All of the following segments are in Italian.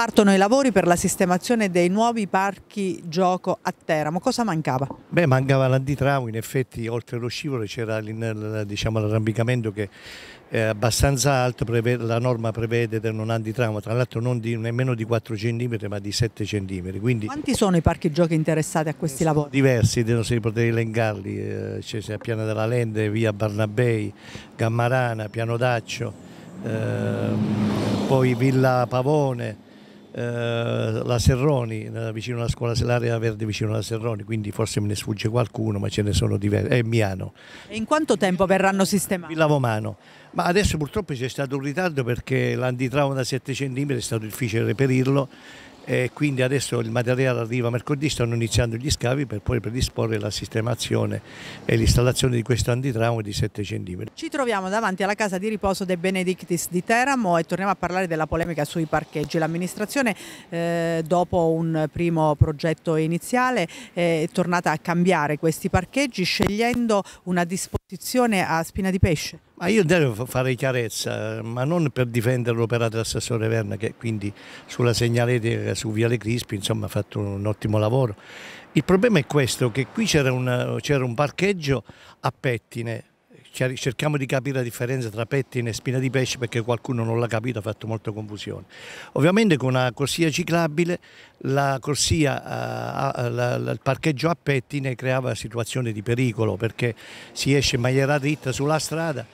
Partono i lavori per la sistemazione dei nuovi parchi gioco a Teramo. Cosa mancava? Beh, mancava l'antitramo, in effetti oltre lo scivolo c'era diciamo, l'arrampicamento che è abbastanza alto, la norma prevede di un antitramo, tra l'altro non di, nemmeno di 4 cm ma di 7 cm. Quindi... Quanti sono i parchi giochi interessati a questi eh, lavori? Diversi, se si poter elencarli, eh, c'è cioè, Piana della Lende, Via Barnabei, Gammarana, Piano Daccio, eh, poi Villa Pavone eh, la Serroni, eh, vicino alla scuola, l'area verde vicino alla Serroni, quindi forse me ne sfugge qualcuno, ma ce ne sono diversi, è eh, Miano. E in quanto tempo verranno sistemati? Villa Vomano, ma adesso purtroppo c'è stato un ritardo perché l'antitrauma da 7 cm è stato difficile reperirlo e quindi adesso il materiale arriva mercoledì, stanno iniziando gli scavi per poi predisporre la sistemazione e l'installazione di questo antitraumo di 7 cm. Ci troviamo davanti alla casa di riposo De Benedictis di Teramo e torniamo a parlare della polemica sui parcheggi. L'amministrazione eh, dopo un primo progetto iniziale è tornata a cambiare questi parcheggi scegliendo una disposizione competizione a spina di pesce? Ma io devo fare chiarezza, ma non per difendere l'opera dell'assessore Verna, che quindi sulla segnaletica su Viale Crispi insomma, ha fatto un ottimo lavoro. Il problema è questo, che qui c'era un parcheggio a pettine, cerchiamo di capire la differenza tra pettine e spina di pesce perché qualcuno non l'ha capito, ha fatto molta confusione. Ovviamente con una corsia ciclabile la corsia, eh, a, a, la, il parcheggio a pettine creava situazioni di pericolo perché si esce in maniera dritta sulla strada,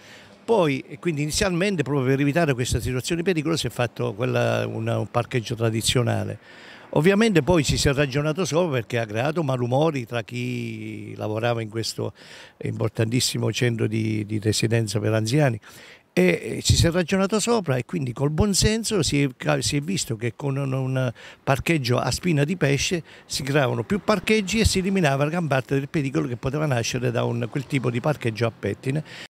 poi, quindi inizialmente, proprio per evitare questa situazione pericolosa, si è fatto quella, una, un parcheggio tradizionale. Ovviamente poi ci si è ragionato sopra perché ha creato malumori tra chi lavorava in questo importantissimo centro di, di residenza per anziani e ci si è ragionato sopra e quindi col buonsenso si si è visto che con un parcheggio a spina di pesce si creavano più parcheggi e si eliminava gran parte del pericolo che poteva nascere da un, quel tipo di parcheggio a pettine.